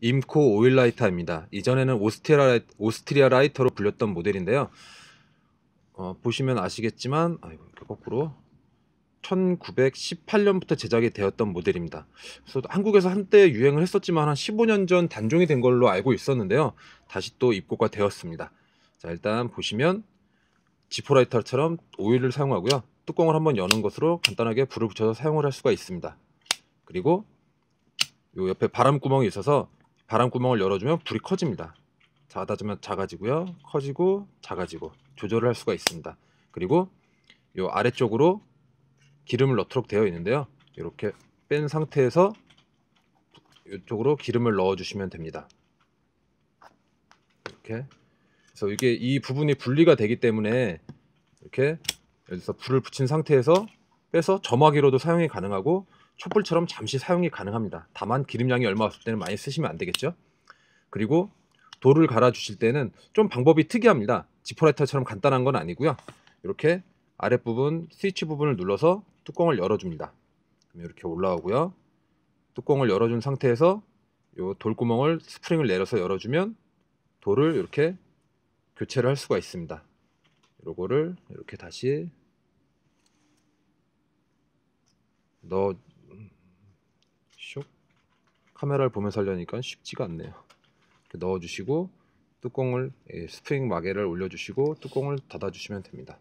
임코 오일라이터입니다 이전에는 오스트리아, 오스트리아 라이터로 불렸던 모델인데요. 어, 보시면 아시겠지만 아이고, 거꾸로 1918년부터 제작이 되었던 모델입니다. 그래서 한국에서 한때 유행을 했었지만 한 15년 전 단종이 된 걸로 알고 있었는데요. 다시 또 입고가 되었습니다. 자 일단 보시면 지포라이터처럼 오일을 사용하고요. 뚜껑을 한번 여는 것으로 간단하게 불을 붙여서 사용을 할 수가 있습니다. 그리고 요 옆에 바람 구멍이 있어서 바람구멍을 열어주면 불이 커집니다. 작아지면 작아지고요. 커지고 작아지고 조절을 할 수가 있습니다. 그리고 이 아래쪽으로 기름을 넣도록 되어 있는데요. 이렇게 뺀 상태에서 이쪽으로 기름을 넣어주시면 됩니다. 이렇게 그래서 이게 이 부분이 분리가 되기 때문에 이렇게 여기서 불을 붙인 상태에서 빼서 점화기로도 사용이 가능하고 촛불처럼 잠시 사용이 가능합니다. 다만 기름량이 얼마 없을 때는 많이 쓰시면 안 되겠죠. 그리고 돌을 갈아 주실 때는 좀 방법이 특이합니다. 지퍼라이터처럼 간단한 건 아니고요. 이렇게 아랫부분 스위치 부분을 눌러서 뚜껑을 열어줍니다. 이렇게 올라오고요. 뚜껑을 열어준 상태에서 이 돌구멍을 스프링을 내려서 열어주면 돌을 이렇게 교체를 할 수가 있습니다. 요거를 이렇게 다시 넣어 카메라를 보면서 하려니까 쉽지가 않네요 넣어주시고 뚜껑을 예, 스프링 마개를 올려주시고 뚜껑을 닫아주시면 됩니다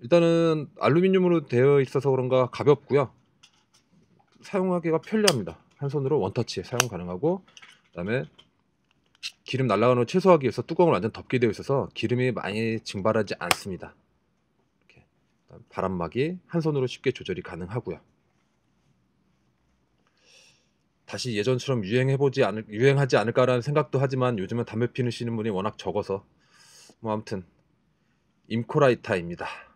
일단은 알루미늄으로 되어 있어서 그런가 가볍고요 사용하기가 편리합니다 한 손으로 원터치 사용 가능하고 그 다음에 기름 날라가는 걸 최소화하기 위해서 뚜껑을 완전 덮게 되어 있어서 기름이 많이 증발하지 않습니다 바람막이 한 손으로 쉽게 조절이 가능하고요 다시 예전처럼 유행해보지 않을 유행하지 않을까라는 생각도 하지만 요즘은 담배 피우시는 분이 워낙 적어서 뭐 아무튼 임코라이타입니다.